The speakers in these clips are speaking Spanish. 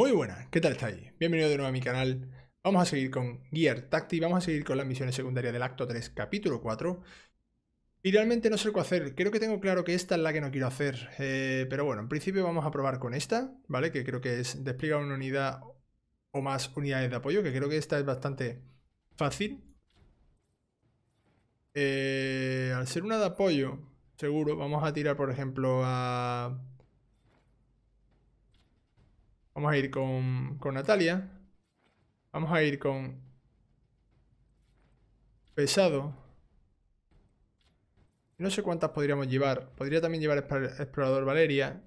Muy buenas, ¿qué tal estáis? Bienvenido de nuevo a mi canal. Vamos a seguir con Gear Tacti. vamos a seguir con las misiones secundarias del acto 3, capítulo 4. Y realmente no sé qué hacer, creo que tengo claro que esta es la que no quiero hacer, eh, pero bueno, en principio vamos a probar con esta, ¿vale? Que creo que es despliega una unidad o más unidades de apoyo, que creo que esta es bastante fácil. Eh, al ser una de apoyo, seguro, vamos a tirar por ejemplo a Vamos a ir con, Natalia. Vamos a ir con... Pesado. No sé cuántas podríamos llevar. Podría también llevar Explorador Valeria.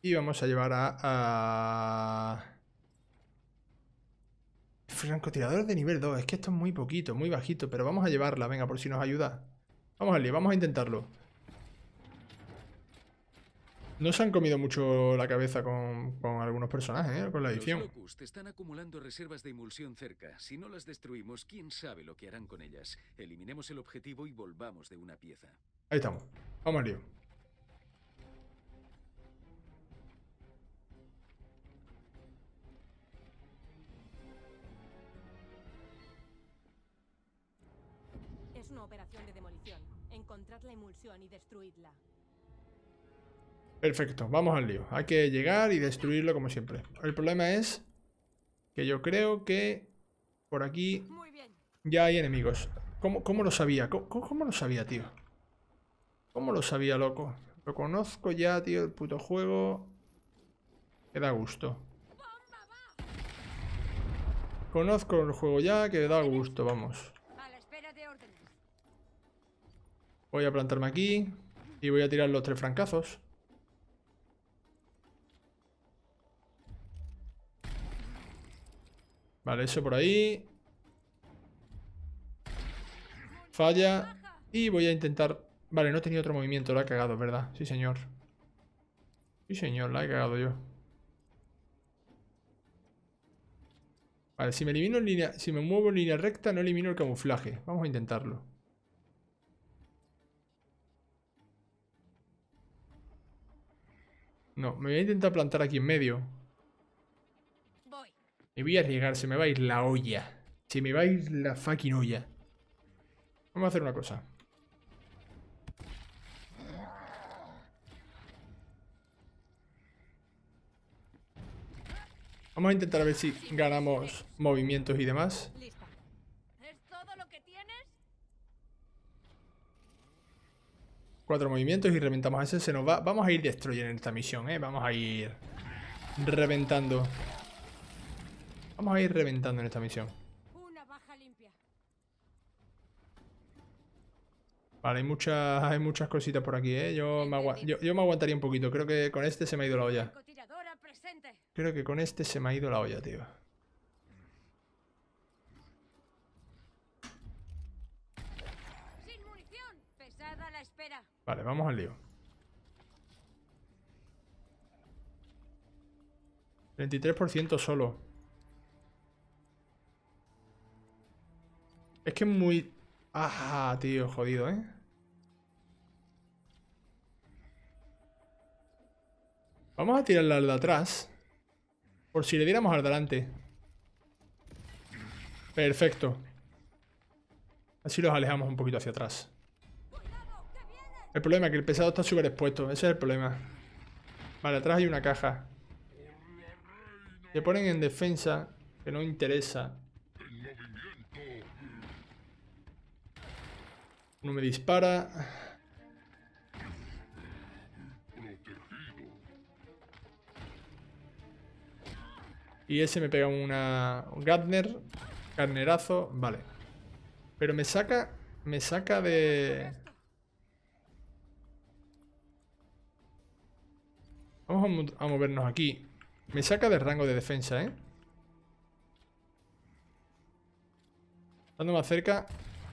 Y vamos a llevar a... a... Francotirador de nivel 2. Es que esto es muy poquito, muy bajito. Pero vamos a llevarla, venga, por si nos ayuda. Vamos a vamos a intentarlo. No se han comido mucho la cabeza con, algunos personajes, ¿eh? con la edición. Los están acumulando reservas de emulsión cerca. Si no las destruimos, quién sabe lo que harán con ellas. Eliminemos el objetivo y volvamos de una pieza. Ahí estamos. Vamos al Es una operación de demolición. Encontrad la emulsión y destruidla. Perfecto, vamos al lío. Hay que llegar y destruirlo como siempre. El problema es que yo creo que por aquí ya hay enemigos. ¿Cómo, lo sabía? ¿Cómo, ¿Cómo, lo sabía, tío? ¿Cómo lo sabía, loco? Lo conozco ya, tío, el puto juego. Que da gusto. Conozco el juego ya, que da gusto, vamos. Voy a plantarme aquí y voy a tirar los tres francazos. Vale, eso por ahí. Falla. Y voy a intentar... Vale, no tenía otro movimiento, la he cagado, ¿verdad? Sí, señor. Sí, señor, la he cagado yo. Vale, si me elimino en línea... Si me muevo en línea recta, no elimino el camuflaje. Vamos a intentarlo. No, me voy a intentar plantar aquí en medio. Me voy a llegar, se me va a ir la olla. Se me va a ir la fucking olla. Vamos a hacer una cosa. Vamos a intentar a ver si ganamos movimientos y demás. Cuatro movimientos y reventamos a ese. Se nos va. Vamos a ir destruyendo esta misión, ¿eh? Vamos a ir reventando. Vamos a ir reventando en esta misión. Vale, hay muchas, hay muchas cositas por aquí, ¿eh? Yo me, yo me aguantaría un poquito. Creo que con este se me ha ido la olla. Creo que con este se me ha ido la olla, tío. Vale, vamos al lío. 33% solo. Es que es muy... Ah, tío, jodido, ¿eh? Vamos a tirarla al de atrás. Por si le diéramos al delante. Perfecto. Así los alejamos un poquito hacia atrás. El problema es que el pesado está súper expuesto. Ese es el problema. Vale, atrás hay una caja. Le ponen en defensa, que no interesa. No me dispara. Y ese me pega una... Gatner. Carnerazo. Vale. Pero me saca... Me saca de... Vamos a, movernos aquí. Me saca de rango de defensa, ¿eh? Estando más cerca,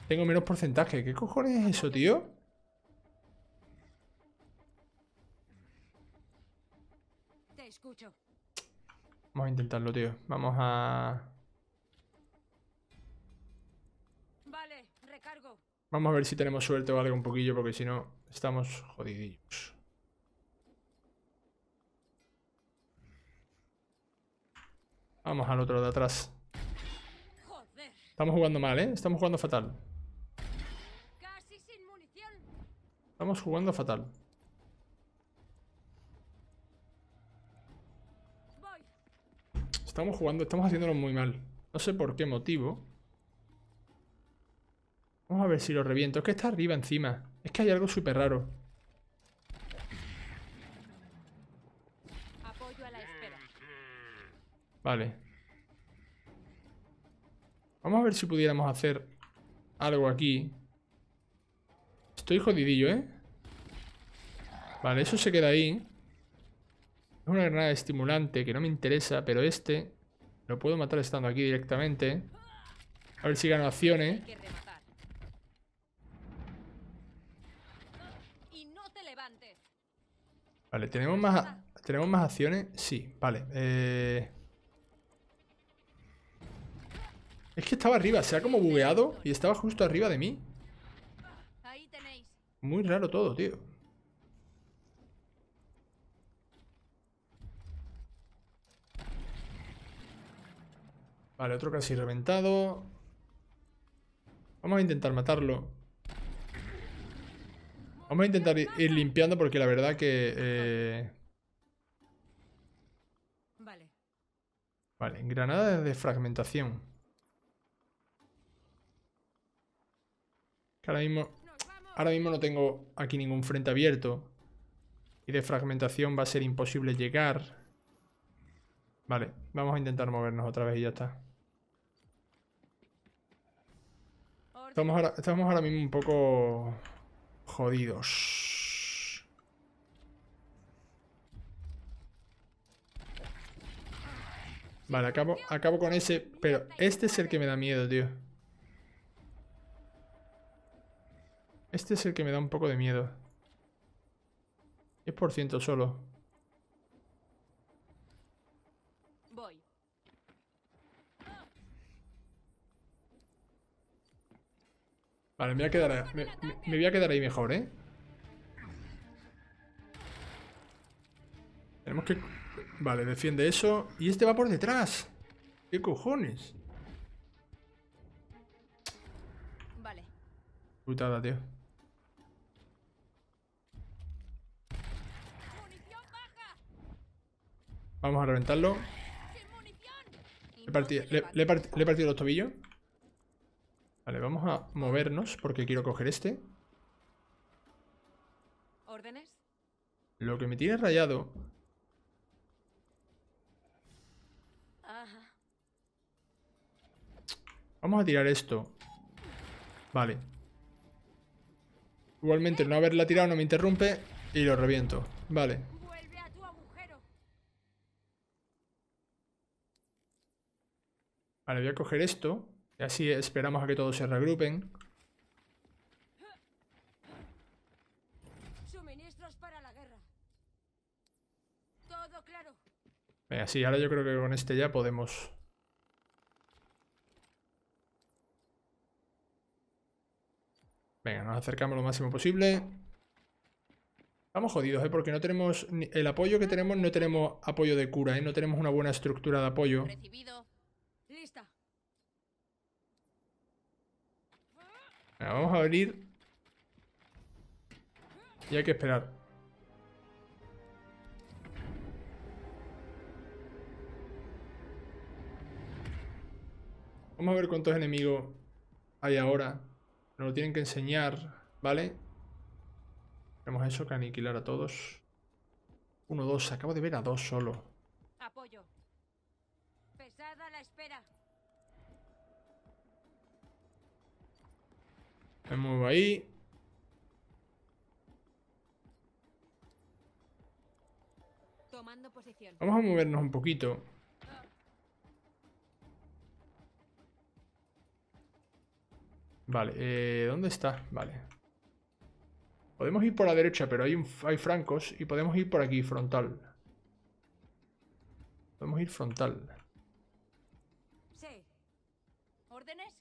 tengo menos porcentaje. ¿Qué cojones es eso, tío? Te escucho. Vamos a intentarlo, tío. Vamos a... Vale, recargo. Vamos a ver si tenemos suerte o algo un poquillo, porque si no, estamos jodidillos. Vamos al otro de atrás. Estamos jugando mal, ¿eh? Estamos jugando fatal. Estamos jugando fatal. Estamos jugando, estamos haciéndolo muy mal. No sé por qué motivo. Vamos a ver si lo reviento. Es que está arriba encima. Es que hay algo súper raro. Vale. Vamos a ver si pudiéramos hacer algo aquí. Estoy jodidillo, ¿eh? Vale, eso se queda ahí. Es una granada estimulante que no me interesa, pero este lo puedo matar estando aquí directamente. A ver si gano acciones. Vale, ¿tenemos más, ¿tenemos más acciones? Sí, vale. Eh. Es que estaba arriba, se ha como bugueado y estaba justo arriba de mí. Muy raro todo, tío. Vale, otro casi reventado. Vamos a intentar matarlo. Vamos a intentar ir, limpiando porque la verdad que... Eh, vale. Vale, granadas de fragmentación. Que ahora mismo Ahora mismo no tengo aquí ningún frente abierto. Y de fragmentación va a ser imposible llegar. Vale, vamos a intentar movernos otra vez y ya está. Estamos ahora, estamos ahora mismo un poco jodidos. Vale, acabo, acabo con ese, pero este es el que me da miedo, tío. Este es el que me da un poco de miedo. 10% solo. Voy. Vale, me voy a quedar, ahí mejor, ¿eh? Tenemos que... Vale, defiende eso. Y este va por detrás. ¿Qué cojones? Vale. Putada, tío. Vamos a reventarlo. Le he, partido, los tobillos. Vale, vamos a movernos porque quiero coger este. ¿Órdenes? Lo que me tiene rayado Vamos a tirar esto. Vale. Igualmente no haberla tirado no me interrumpe y lo reviento. Vale. Vale, voy a coger esto. Y así esperamos a que todos se reagrupen. claro. Venga, sí, ahora yo creo que con este ya podemos... Venga, nos acercamos lo máximo posible. Estamos jodidos, ¿eh? Porque no tenemos... El apoyo que tenemos, no tenemos apoyo de cura, ¿eh? No tenemos una buena estructura de apoyo. vamos a abrir. Y hay que esperar. Vamos a ver cuántos enemigos hay ahora. Nos lo tienen que enseñar, ¿vale? Hemos hecho que aniquilar a todos. Uno, dos. Acabo de ver a dos solo. Apoyo. Pesada la espera. Me muevo ahí. Vamos a movernos un poquito. Vale, eh, ¿dónde está? Vale. Podemos ir por la derecha, pero hay, hay francos y podemos ir por aquí, frontal. Podemos ir frontal. Sí. ¿Órdenes?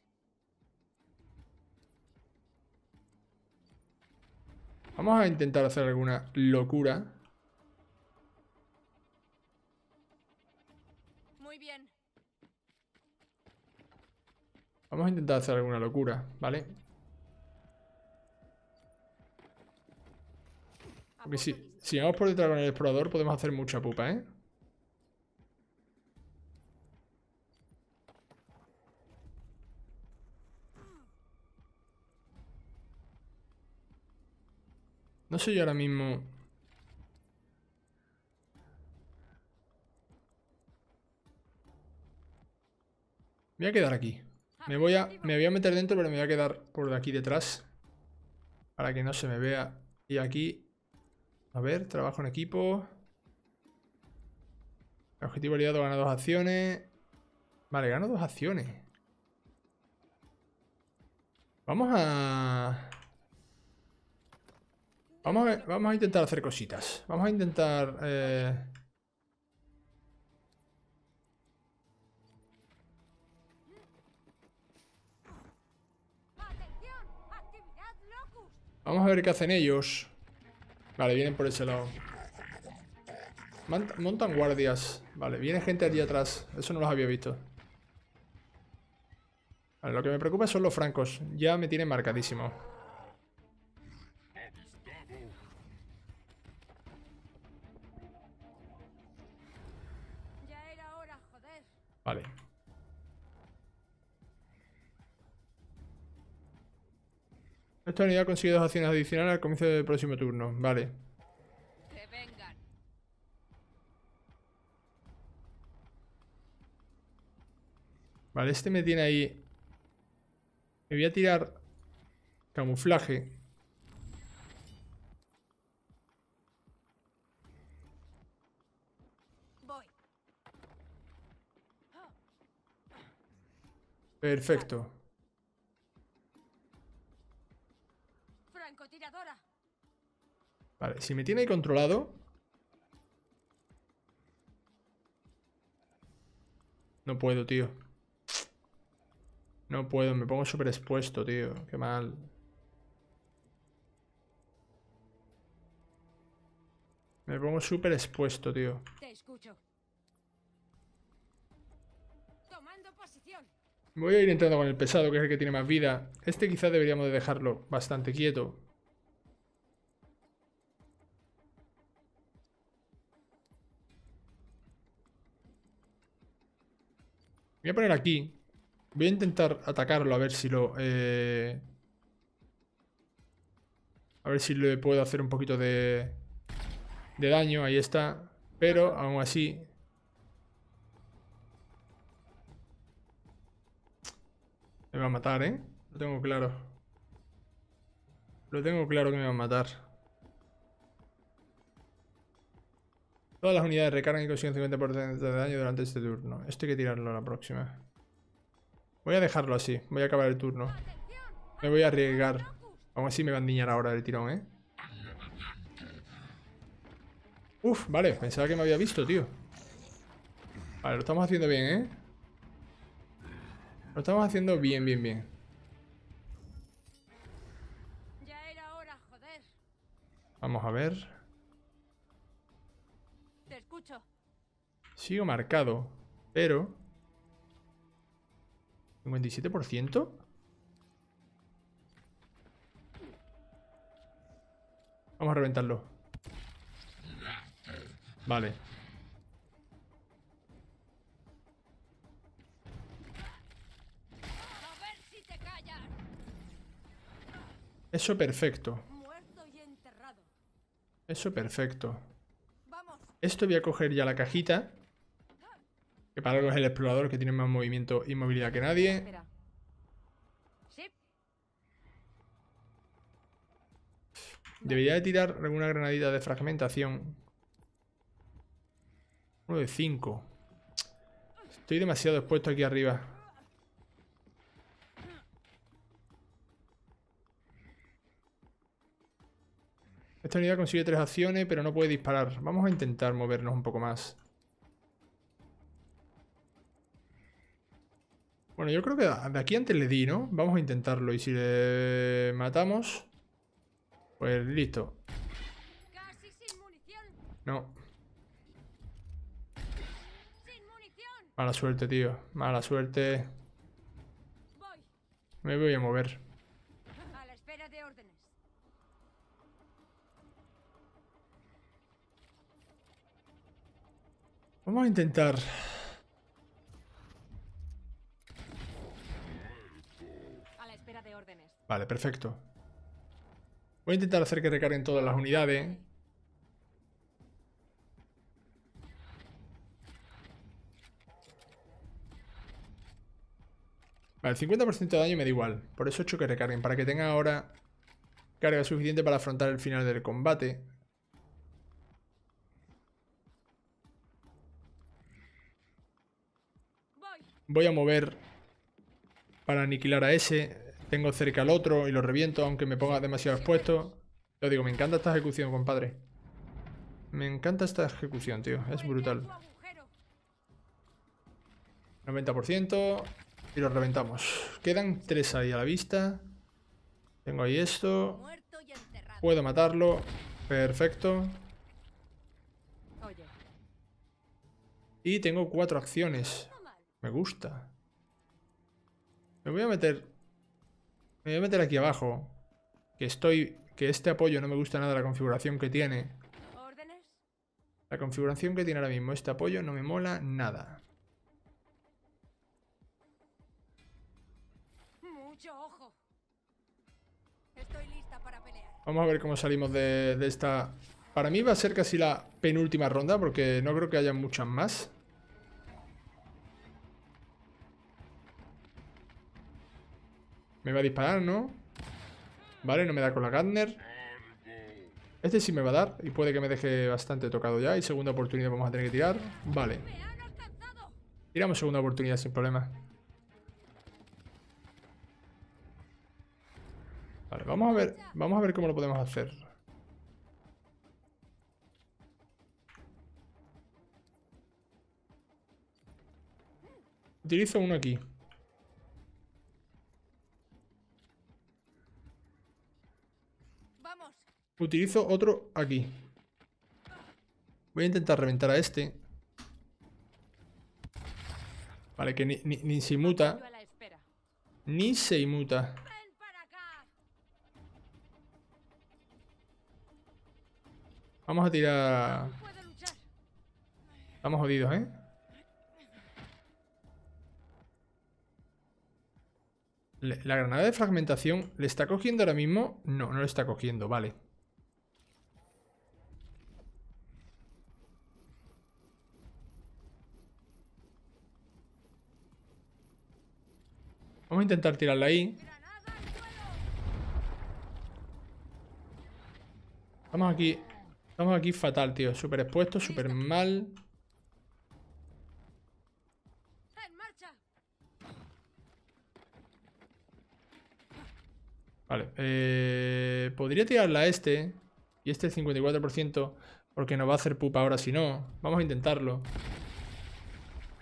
Vamos a intentar hacer alguna locura. Muy bien. Vamos a intentar hacer alguna locura, ¿vale? Porque si vamos por detrás con el explorador podemos hacer mucha pupa, ¿eh? No sé yo ahora mismo... voy a quedar aquí. Me voy a, me voy a meter dentro, pero me voy a quedar por aquí detrás. Para que no se me vea. Y aquí... A ver, trabajo en equipo. Objetivo aliado gana dos acciones. Vale, gano dos acciones. Vamos a... Vamos a, vamos a intentar hacer cositas. Vamos a intentar... Eh, vamos a ver qué hacen ellos. Vale, vienen por ese lado. Montan guardias. Vale, viene gente allí atrás. Eso no los había visto. lo que me preocupa son los francos. Ya me tienen marcadísimo. Vale. Esta unidad conseguido dos acciones adicionales al comienzo del próximo turno. Vale. Vale, este me tiene ahí... Me voy a tirar camuflaje. Perfecto. Vale, si me tiene controlado... No puedo, tío. No puedo, me pongo súper expuesto, tío. Qué mal. Me pongo súper expuesto, tío. Te escucho. Voy a ir entrando con el pesado, que es el que tiene más vida. Este quizá deberíamos de dejarlo bastante quieto. Voy a poner aquí. Voy a intentar atacarlo a ver si lo... Eh, a ver si le puedo hacer un poquito de... De daño, ahí está. Pero aún así Me va a matar, ¿eh? Lo tengo claro. Lo tengo claro que me va a matar. Todas las unidades recargan y consiguen 50% de daño durante este turno. Esto hay que tirarlo la próxima. Voy a dejarlo así. Voy a acabar el turno. Me voy a arriesgar. Aún así me van a niñar ahora el tirón, ¿eh? Uf, vale. Pensaba que me había visto, tío. Vale, lo estamos haciendo bien, ¿eh? Lo estamos haciendo bien, bien, bien. Ya era hora, joder. Vamos a ver. Te escucho. Sigo marcado, pero... 57%. Vamos a reventarlo. Vale. Eso perfecto. Eso perfecto. Esto voy a coger ya la cajita. Que para algo es el explorador que tiene más movimiento y movilidad que nadie. Debería de tirar alguna granadita de fragmentación. Uno de cinco. Estoy demasiado expuesto aquí arriba. Esta unidad consigue tres acciones, pero no puede disparar. Vamos a intentar movernos un poco más. Bueno, yo creo que de aquí antes le di, ¿no? Vamos a intentarlo. Y si le matamos... Pues listo. No. Mala suerte, tío. Mala suerte. Me voy a mover. Vamos a intentar... órdenes. Vale, perfecto. Voy a intentar hacer que recarguen todas las unidades. Vale, el 50% de daño me da igual. Por eso he hecho que recarguen, para que tenga ahora carga suficiente para afrontar el final del combate. Voy a mover para aniquilar a ese. Tengo cerca al otro y lo reviento, aunque me ponga demasiado expuesto. Lo digo, me encanta esta ejecución, compadre. Me encanta esta ejecución, tío. Es brutal. 90% y lo reventamos. Quedan tres ahí a la vista. Tengo ahí esto. Puedo matarlo. Perfecto. Y tengo cuatro acciones. Me gusta. Me voy a meter... Me voy a meter aquí abajo. Que estoy... Que este apoyo no me gusta nada la configuración que tiene. La configuración que tiene ahora mismo este apoyo no me mola nada. Vamos a ver cómo salimos de, esta... Para mí va a ser casi la penúltima ronda porque no creo que haya muchas más. Me va a disparar, ¿no? Vale, no me da con la Gartner. Este sí me va a dar y puede que me deje bastante tocado ya. Y segunda oportunidad vamos a tener que tirar. Vale. Tiramos segunda oportunidad sin problema. Vale, vamos a ver, vamos a ver cómo lo podemos hacer. Utilizo uno aquí. Utilizo otro aquí. Voy a intentar reventar a este. Vale, que ni, se inmuta. Ni se inmuta. Vamos a tirar... Estamos jodidos, ¿eh? ¿La granada de fragmentación le está cogiendo ahora mismo? No, no le está cogiendo, vale. intentar tirarla ahí. Estamos aquí. Estamos aquí fatal, tío. Súper expuesto súper mal. Vale. Eh, podría tirarla a este. Y este 54%. Porque nos va a hacer pupa ahora si no. Vamos a intentarlo.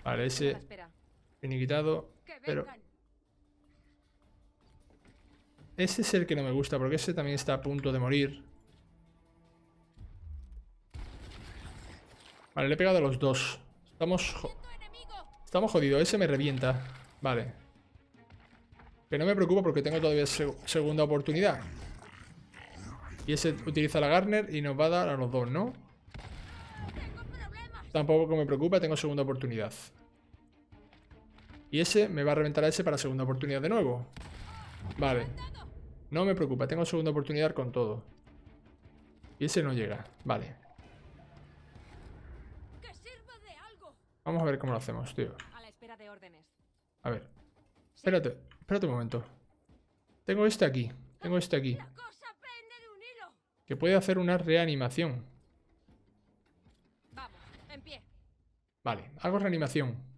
Vale, ese... quitado Pero... Ese es el que no me gusta, porque ese también está a punto de morir. Vale, le he pegado a los dos. Estamos... Estamos jodidos. Ese me revienta. Vale. Pero no me preocupo porque tengo todavía segunda oportunidad. Y ese utiliza la Garner y nos va a dar a los dos, ¿no? Tampoco me preocupa, tengo segunda oportunidad. Y ese me va a reventar a ese para segunda oportunidad de nuevo. Vale. No me preocupa, tengo segunda oportunidad con todo. Y ese no llega. Vale. Vamos a ver cómo lo hacemos, tío. A ver. Espérate, espérate un momento. Tengo este aquí. Tengo este aquí. Que puede hacer una reanimación. Vale, hago reanimación.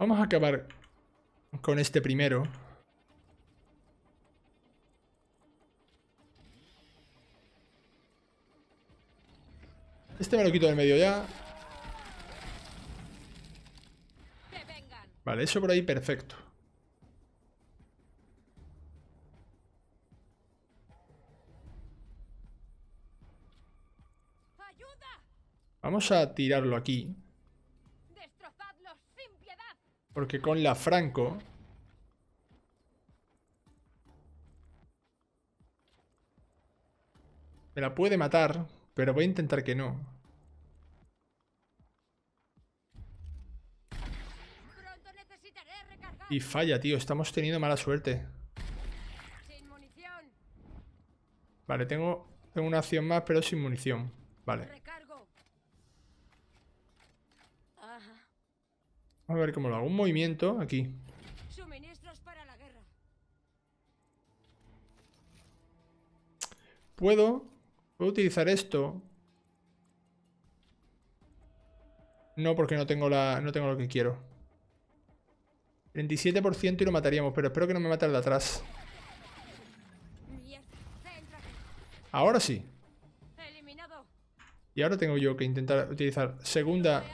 Vamos a acabar con este primero. Este me lo quito del medio ya. Vale, eso por ahí perfecto. Vamos a tirarlo aquí. Porque con la Franco... Me la puede matar, pero voy a intentar que no. Y falla, tío. Estamos teniendo mala suerte. Vale, tengo, tengo una acción más, pero sin munición. Vale. A ver cómo lo hago. Un movimiento aquí. Puedo, puedo utilizar esto. No, porque no tengo la. No tengo lo que quiero. 37% y lo mataríamos, pero espero que no me mate el de atrás. Ahora sí. Y ahora tengo yo que intentar utilizar segunda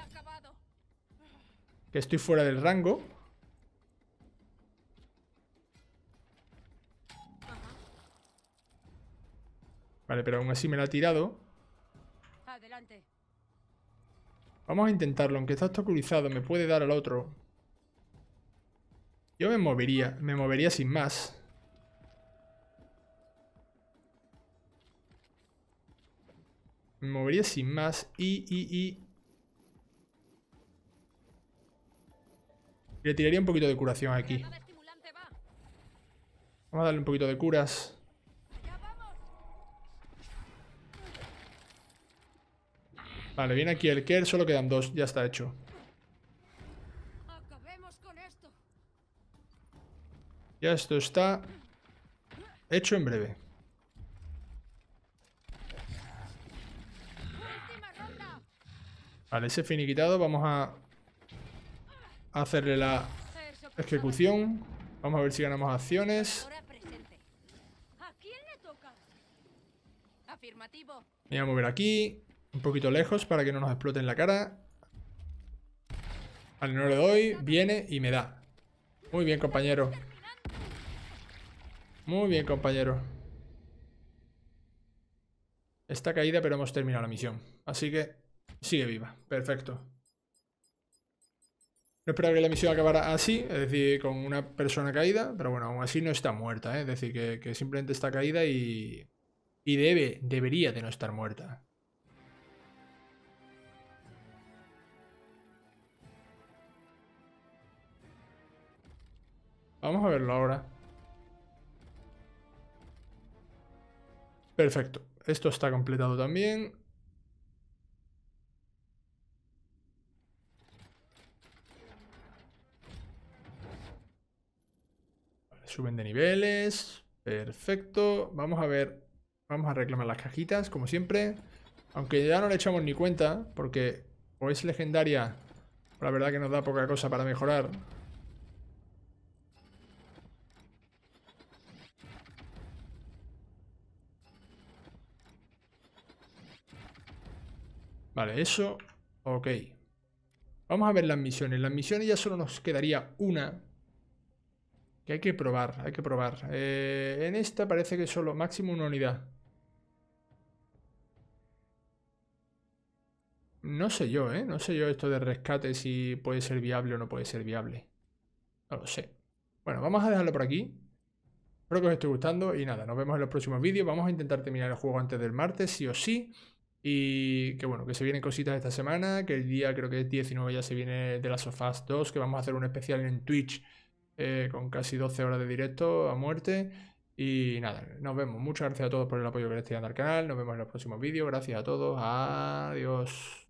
estoy fuera del rango. Vale, pero aún así me la ha tirado. Vamos a intentarlo, aunque está obstaculizado, me puede dar al otro. Yo me movería, me movería sin más. Me movería sin más y, y, y... Le tiraría un poquito de curación aquí. Vamos a darle un poquito de curas. Vale, viene aquí el Kerr, solo quedan dos, ya está hecho. Ya esto está hecho en breve. Vale, ese finiquitado, vamos a hacerle la ejecución. Vamos a ver si ganamos acciones. Me voy a mover aquí, un poquito lejos para que no nos exploten la cara. Vale, no le doy, viene y me da. Muy bien, compañero. Muy bien, compañero. Está caída, pero hemos terminado la misión. Así que sigue viva. Perfecto. No esperaba que la misión acabara así, es decir, con una persona caída, pero bueno, aún así no está muerta, ¿eh? es decir, que, que, simplemente está caída y, y debe, debería de no estar muerta. Vamos a verlo ahora. Perfecto. Esto está completado también. Suben de niveles. Perfecto. Vamos a ver. Vamos a reclamar las cajitas, como siempre. Aunque ya no le echamos ni cuenta, porque o es legendaria, o la verdad que nos da poca cosa para mejorar. Vale, eso. Ok. Vamos a ver las misiones. Las misiones ya solo nos quedaría una que hay que probar, hay que probar. Eh, en esta parece que solo máximo una unidad. No sé yo, ¿eh? No sé yo esto de rescate si puede ser viable o no puede ser viable. No lo sé. Bueno, vamos a dejarlo por aquí. Espero que os esté gustando y nada, nos vemos en los próximos vídeos. Vamos a intentar terminar el juego antes del martes, sí o sí. Y que bueno, que se vienen cositas esta semana, que el día creo que es 19 ya se viene de las sofas 2, que vamos a hacer un especial en Twitch eh, con casi 12 horas de directo a muerte. Y nada, nos vemos. Muchas gracias a todos por el apoyo que les estoy dando al canal. Nos vemos en los próximos vídeos. Gracias a todos. Adiós.